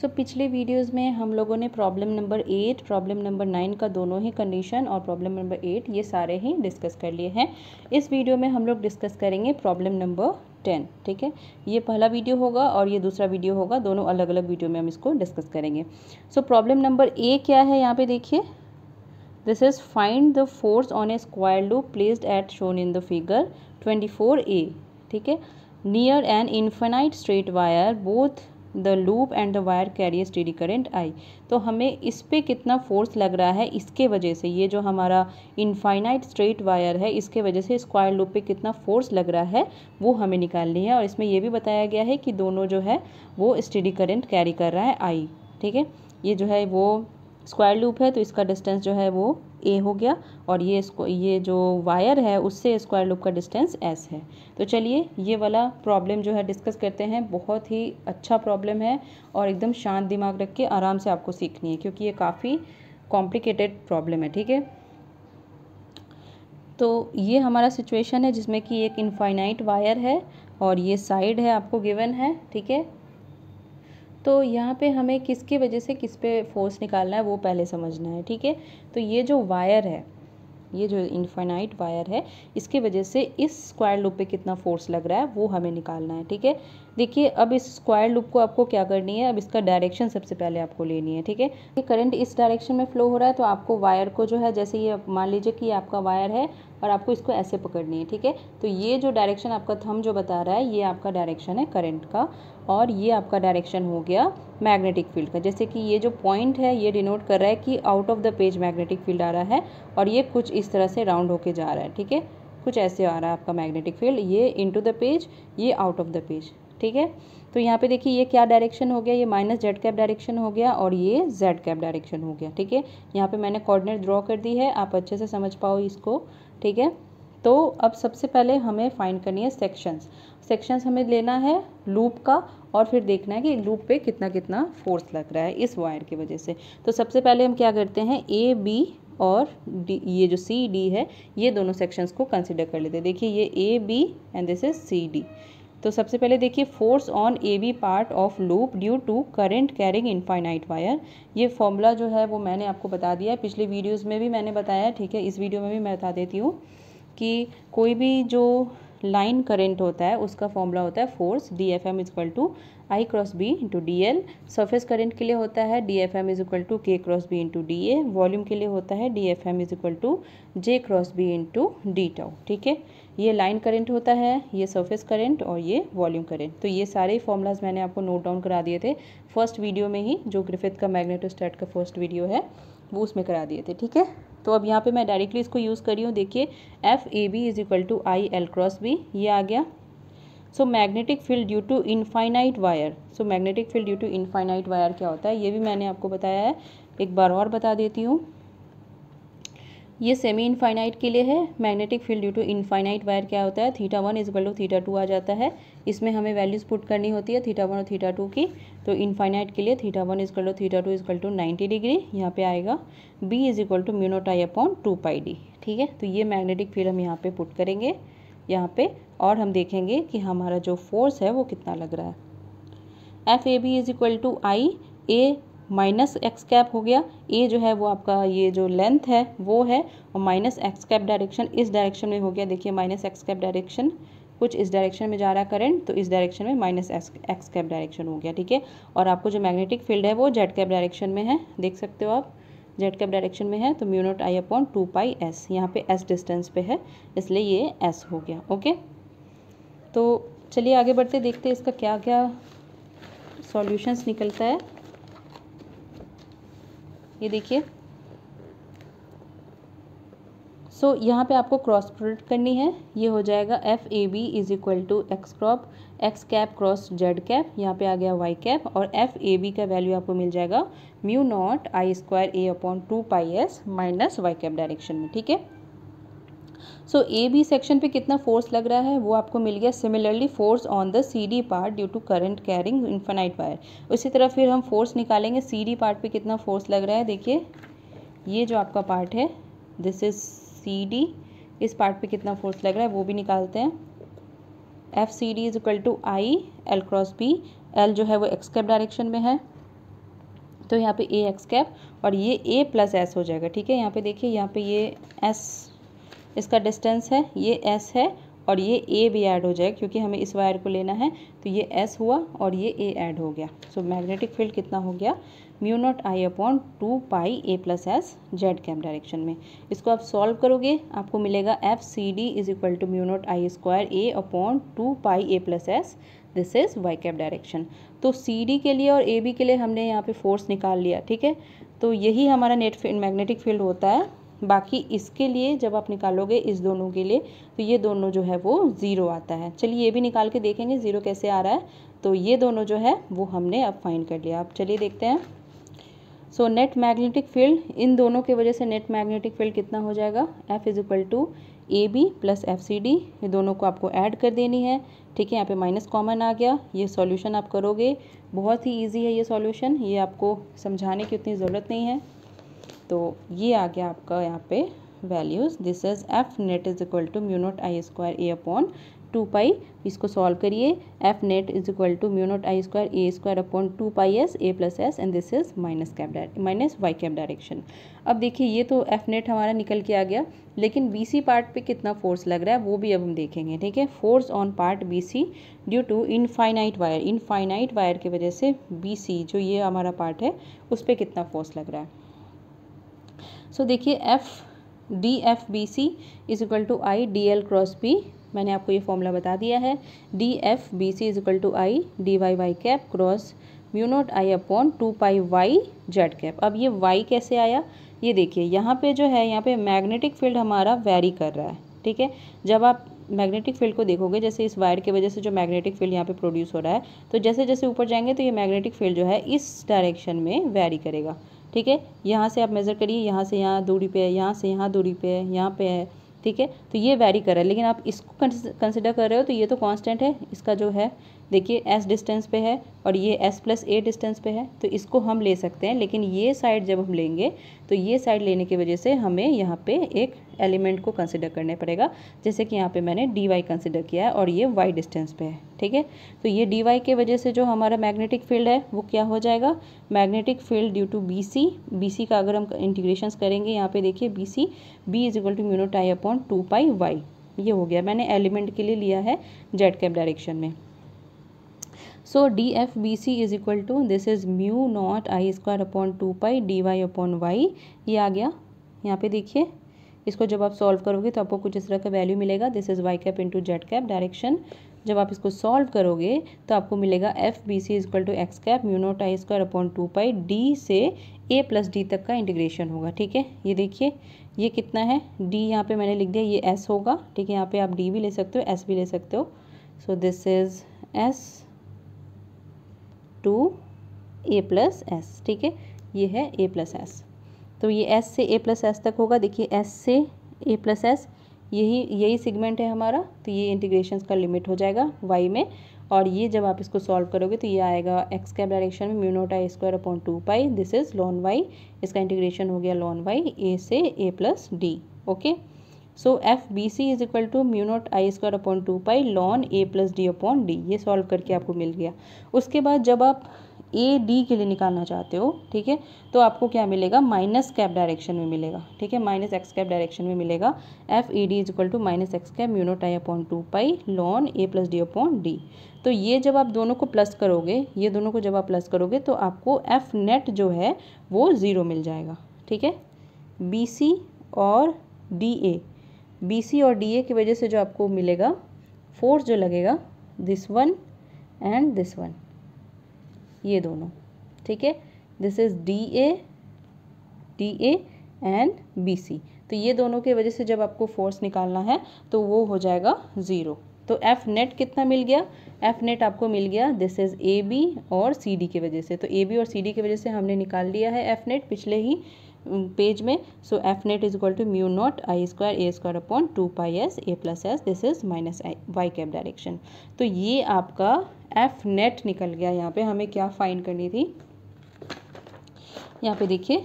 सो so, पिछले videos में हम लोगों ने problem number eight problem number nine का दोनों ही कंडीशन और प्रॉब्लम नंबर एट ये सारे ही डिस्कस कर लिए हैं इस वीडियो में हम लोग डिस्कस करेंगे प्रॉब्लम नंबर टेन ठीक है ये पहला वीडियो होगा और ये दूसरा वीडियो होगा दोनों अलग अलग वीडियो में हम इसको डिस्कस करेंगे सो प्रॉब्लम नंबर ए क्या है यहाँ पर देखिए this is find the force on a square loop placed at shown in the figure twenty four A ठीक है near an infinite straight wire both the loop and the wire carry steady current I तो हमें इस पर कितना force लग रहा है इसके वजह से ये जो हमारा इनफाइनाइट स्ट्रेट वायर है इसके वजह से स्क्वायर लूप पे कितना फोर्स लग रहा है वो हमें निकालनी है और इसमें यह भी बताया गया है कि दोनों जो है वो स्टेडी करेंट कैरी कर रहा है आई ठीक है ये जो है वो स्क्वायर लूप है तो इसका डिस्टेंस जो है वो ए हो गया और ये इसको ये जो वायर है उससे स्क्वायर लूप का डिस्टेंस एस है तो चलिए ये वाला प्रॉब्लम जो है डिस्कस करते हैं बहुत ही अच्छा प्रॉब्लम है और एकदम शांत दिमाग रख के आराम से आपको सीखनी है क्योंकि ये काफ़ी कॉम्प्लिकेटेड प्रॉब्लम है ठीक है तो ये हमारा सिचुएशन है जिसमें कि एक इनफाइनाइट वायर है और ये साइड है आपको गिवन है ठीक है तो यहाँ पे हमें किसकी वजह से किस पे फोर्स निकालना है वो पहले समझना है ठीक है तो ये जो वायर है ये जो इन्फाइनाइट वायर है इसकी वजह से इस स्क्वायर लूप पे कितना फोर्स लग रहा है वो हमें निकालना है ठीक है देखिए अब इस स्क्वायर लूप को आपको क्या करनी है अब इसका डायरेक्शन सबसे पहले आपको लेनी है ठीक है करंट इस डायरेक्शन में फ्लो हो रहा है तो आपको वायर को जो है जैसे ये मान लीजिए कि आपका वायर है और आपको इसको ऐसे पकड़नी है ठीक है तो ये जो डायरेक्शन आपका थम जो बता रहा है ये आपका डायरेक्शन है करंट का और ये आपका डायरेक्शन हो गया मैग्नेटिक फील्ड का जैसे कि ये जो पॉइंट है ये डिनोट कर रहा है कि out of the page magnetic field आ रहा है और ये कुछ इस तरह से राउंड होके जा रहा है ठीक है कुछ ऐसे आ रहा है आपका मैग्नेटिक फील्ड ये इन द पेज ये आउट ऑफ द पेज ठीक है तो यहाँ पे देखिए ये क्या डायरेक्शन हो गया ये माइनस जेड कैप डायरेक्शन हो गया और ये जेड कैप डायरेक्शन हो गया ठीक है यहाँ पे मैंने कोऑर्डिनेट ड्रॉ कर दी है आप अच्छे से समझ पाओ इसको ठीक है तो अब सबसे पहले हमें फाइंड करनी है सेक्शंस सेक्शंस हमें लेना है लूप का और फिर देखना है कि लूप पे कितना कितना फोर्स लग रहा है इस वायर की वजह से तो सबसे पहले हम क्या करते हैं ए बी और डी ये जो सी डी है ये दोनों सेक्शंस को कंसिडर कर लेते हैं देखिए ये A B and this is C D तो सबसे पहले देखिए force on A B part of loop due to current carrying infinite wire ये फॉर्मूला जो है वो मैंने आपको बता दिया है पिछले वीडियोस में भी मैंने बताया ठीक है इस वीडियो में भी मैं बता देती हूँ कि कोई भी जो लाइन करेंट होता है उसका फॉर्मूला होता है force D F M is equal to I cross B into D L surface current के लिए होता है D F M is equal to K cross B into D A volume के लिए होता है D F M is equal to J cross B into D tau ठीक है ये लाइन करेंट होता है ये सरफेस करेंट और ये वॉल्यूम करेंट तो ये सारे फॉर्मूलाज मैंने आपको नोट डाउन करा दिए थे फर्स्ट वीडियो में ही जो ग्रिफिथ का मैग्नेटोस्टैट का फर्स्ट वीडियो है वो उसमें करा दिए थे ठीक है तो अब यहाँ पे मैं डायरेक्टली इसको यूज़ कर रही हूँ देखिए F A B is equal to I L cross B ये आ गया so magnetic field due to infinite wire so magnetic field due to infinite wire क्या होता है ये भी मैंने आपको बताया है एक बार और बता देती हूँ ये सेमी इनफाइनाइट के लिए है magnetic field due to infinite wire क्या होता है theta one is below theta two आ जाता है इसमें हमें वैल्यूज़ पुट करनी होती है थीटा वन और थीटा टू की तो इनफाइनाइट के लिए theta one is to theta two is equal to ninety degree यहाँ पे आएगा B is equal to mu naught I upon two pi D ठीक है तो ये मैग्नेटिक फील्ड हम यहाँ पे पुट करेंगे यहाँ पे और हम देखेंगे कि हमारा जो फोर्स है वो कितना लग रहा है F A B is equal to I A minus X cap हो गया ए जो है वो आपका ये जो लेंथ है वो है और माइनस एक्स कैप डायरेक्शन इस डायरेक्शन में हो गया देखिए माइनस एक्स कैप डायरेक्शन कुछ इस डायरेक्शन में जा रहा है करंट तो इस डायरेक्शन में माइनस एक्स कैप डायरेक्शन हो गया ठीक है और आपको जो मैग्नेटिक फील्ड है वो जेड कैप डायरेक्शन में है देख सकते हो आप जेड कैप डायरेक्शन में है तो mu naught I upon two pi S यहाँ पे एस डिस्टेंस पे है इसलिए ये एस हो गया ओके तो चलिए आगे बढ़ते देखते इसका क्या क्या सॉल्यूशंस निकलता है ये देखिए सो so, यहाँ पे आपको क्रॉस प्रोडक्ट करनी है ये हो जाएगा F A B is equal to X cross X cap cross Z cap यहाँ पे आ गया वाई कैप और एफ ए बी का वैल्यू आपको मिल जाएगा mu naught I square A upon two pi S minus Y cap direction में ठीक है सो ए बी सेक्शन पे कितना फोर्स लग रहा है वो आपको मिल गया similarly force on the C D part due to current carrying infinite wire उसी तरह फिर हम फोर्स निकालेंगे सी डी पार्ट पे कितना फोर्स लग रहा है देखिए ये जो आपका पार्ट है दिस इज सी डी इस पार्ट पे कितना फोर्स लग रहा है वो भी निकालते हैं F C D is equal to I L cross B L जो है वो एक्स कैप डायरेक्शन में है तो यहाँ पे ए एक्स कैप और ये ए प्लस एस हो जाएगा ठीक है यहाँ पे देखिए यहाँ पे ये एस इसका डिस्टेंस है ये एस है और ये ए भी ऐड हो जाएगा क्योंकि हमें इस वायर को लेना है तो ये एस हुआ और ये ए ऐड हो गया सो मैग्नेटिक फील्ड कितना हो गया mu naught I upon two pi A plus S Z cap direction में इसको आप सॉल्व करोगे आपको मिलेगा F C D is equal to mu naught I square A upon two pi A plus S this is Y cap direction तो C D के लिए और ए बी के लिए हमने यहाँ पे फोर्स निकाल लिया ठीक है तो यही हमारा नेट मैग्नेटिक फील्ड होता है बाकी इसके लिए जब आप निकालोगे इस दोनों के लिए तो ये दोनों जो है वो ज़ीरो आता है चलिए ये भी निकाल के देखेंगे ज़ीरो कैसे आ रहा है तो ये दोनों जो है वो हमने अब फाइंड कर लिया अब चलिए देखते हैं सो नेट मैग्नेटिक फील्ड इन दोनों की वजह से नेट मैग्नेटिक फील्ड कितना हो जाएगा F is equal to A B plus F C D ये दोनों को आपको ऐड कर देनी है ठीक है यहाँ पे माइनस कॉमन आ गया ये सॉल्यूशन आप करोगे बहुत ही इजी है ये सॉल्यूशन ये आपको समझाने की उतनी ज़रूरत नहीं है तो ये आ गया आपका यहाँ पे values this is F net is equal to mu naught I square A upon two pi इसको सॉल्व करिए F net is equal to mu naught I square A square upon two pi S A plus S and this is minus cap minus Y cap direction अब देखिए ये तो F net हमारा निकल के आ गया लेकिन बी सी पार्ट पे कितना फोर्स लग रहा है वो भी अब हम देखेंगे ठीक है force on part B C due to infinite wire infinite wire की वजह से बी सी जो ये हमारा पार्ट है उस पर कितना फोर्स लग रहा है सो देखिए F D F B C is equal to I D L cross B मैंने आपको ये फॉर्मूला बता दिया है D F B C is equal to I D Y Y cap cross mu I upon two pi Y Z cap अब ये Y कैसे आया ये देखिए यहाँ पे जो है यहाँ पे मैग्नेटिक फील्ड हमारा वेरी कर रहा है ठीक है जब आप मैग्नेटिक फील्ड को देखोगे जैसे इस वायर की वजह से जो मैग्नेटिक फील्ड यहाँ पे प्रोड्यूस हो रहा है तो जैसे जैसे ऊपर जाएंगे तो ये मैग्नेटिक फील्ड जो है इस डायरेक्शन में वेरी करेगा ठीक है यहाँ से आप मेज़र करिए यहाँ से यहाँ दूरी पे है यहाँ से यहाँ दूरी पे है यहाँ पे है ठीक है तो ये वेरी कर रहा है लेकिन आप इसको कंसिडर कर रहे हो तो ये तो कांस्टेंट है इसका जो है देखिए एस डिस्टेंस पे है और ये एस प्लस ए डिस्टेंस पे है तो इसको हम ले सकते हैं लेकिन ये साइड जब हम लेंगे तो ये साइड लेने की वजह से हमें यहाँ पे एक एलिमेंट को कंसिडर करने पड़ेगा जैसे कि यहाँ पे मैंने डी वाई कंसिडर किया है और ये वाई डिस्टेंस पे है ठीक है तो ये डी वाई के वजह से जो हमारा मैग्नेटिक फील्ड है वो क्या हो जाएगा magnetic field due to B C B C का अगर हम इंटीग्रेशन करेंगे यहाँ पे देखिए B C B is equal to mu naught I upon two pi Y ये हो गया मैंने एलिमेंट के लिए लिया है जेड कैप डायरेक्शन में so D F B C is equal to this is mu naught I square upon two pi D Y upon Y ये आ गया यहाँ पे देखिए इसको जब आप सॉल्व करोगे तो आपको कुछ इस तरह का वैल्यू मिलेगा this is Y cap into Z cap direction जब आप इसको सॉल्व करोगे तो आपको मिलेगा F B C is equal to X cap mu naught I square upon two pi D से ए प्लस डी तक का इंटीग्रेशन होगा ठीक है ये देखिए ये कितना है डी यहाँ पे मैंने लिख दिया ये एस होगा ठीक है यहाँ पे आप डी भी ले सकते हो एस भी ले सकते हो so this is S to A plus S ठीक है ये है ए प्लस एस तो ये एस से ए प्लस एस तक होगा देखिए एस से ए प्लस एस यही यही सिगमेंट है हमारा तो ये इंटीग्रेशन का लिमिट हो जाएगा वाई में और ये जब आप इसको सॉल्व करोगे तो ये आएगा एक्स कैप डायरेक्शन में mu naught I square upon two pi this is lon Y इसका इंटीग्रेशन हो गया लॉन वाई ए से A plus D okay so F B C is equal to mu naught I square upon two pi lon A plus D upon D ये solve करके आपको मिल गया उसके बाद जब आप ए डी के लिए निकालना चाहते हो ठीक है तो आपको क्या मिलेगा माइनस कैप डायरेक्शन में मिलेगा ठीक है माइनस एक्स कैप डायरेक्शन में मिलेगा F E D is equal to minus X cap mu naught I upon two pi lon A plus D upon D तो ये जब आप दोनों को प्लस करोगे ये दोनों को जब आप प्लस करोगे तो आपको एफ नेट जो है वो ज़ीरो मिल जाएगा ठीक है बी सी और डी ए बी सी और डी ए की वजह से जो आपको मिलेगा फोर्स जो लगेगा this one and this one ये दोनों ठीक है this is D A D A and B C तो ये दोनों की वजह से जब आपको फोर्स निकालना है तो वो हो जाएगा ज़ीरो तो एफ नेट कितना मिल गया एफ नेट आपको मिल गया दिस इज़ ए बी और सी डी की वजह से तो ए बी और सी डी की वजह से हमने निकाल लिया है एफ नेट पिछले ही पेज में so F net is equal to mu naught I square A square upon two pi S A plus S this is minus I Y cap direction तो ये आपका एफ नेट निकल गया यहाँ पे हमें क्या फाइंड करनी थी यहाँ पे देखिए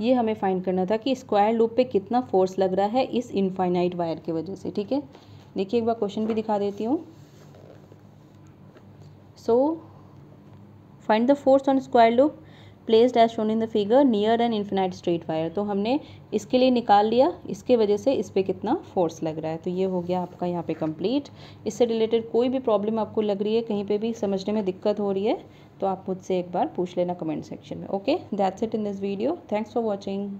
ये हमें फाइंड करना था कि स्क्वायर लूप पे कितना फोर्स लग रहा है इस इनफाइनाइट वायर की वजह से ठीक है देखिए एक बार क्वेश्चन भी दिखा देती हूँ so find the force on square loop placed as shown in the figure near an infinite straight wire तो हमने इसके लिए निकाल लिया इसके वजह से इस पर कितना फोर्स लग रहा है तो ये हो गया आपका यहाँ पे कंप्लीट इससे रिलेटेड कोई भी प्रॉब्लम आपको लग रही है कहीं पे भी समझने में दिक्कत हो रही है तो आप मुझसे एक बार पूछ लेना कमेंट सेक्शन में okay that's it in this video thanks for watching